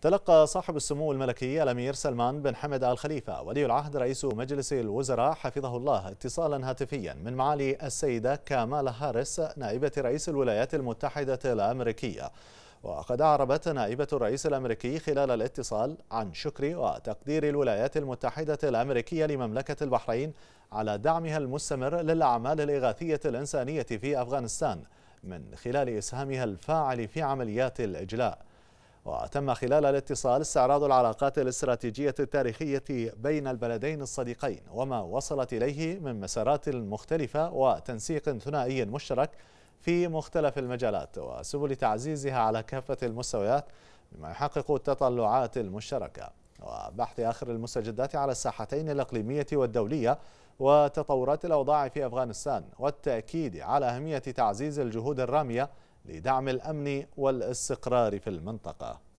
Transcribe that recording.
تلقى صاحب السمو الملكي الأمير سلمان بن حمد آل خليفة ولي العهد رئيس مجلس الوزراء حفظه الله اتصالا هاتفيا من معالي السيدة كامالا هاريس نائبة رئيس الولايات المتحدة الأمريكية وقد أعربت نائبة الرئيس الأمريكي خلال الاتصال عن شكر وتقدير الولايات المتحدة الأمريكية لمملكة البحرين على دعمها المستمر للأعمال الإغاثية الإنسانية في أفغانستان من خلال إسهامها الفاعل في عمليات الإجلاء وتم خلال الاتصال استعراض العلاقات الاستراتيجية التاريخية بين البلدين الصديقين وما وصلت إليه من مسارات مختلفة وتنسيق ثنائي مشترك في مختلف المجالات وسبل تعزيزها على كافة المستويات بما يحقق التطلعات المشتركة وبحث آخر المستجدات على الساحتين الإقليمية والدولية وتطورات الأوضاع في أفغانستان والتأكيد على أهمية تعزيز الجهود الرامية لدعم الأمن والاستقرار في المنطقة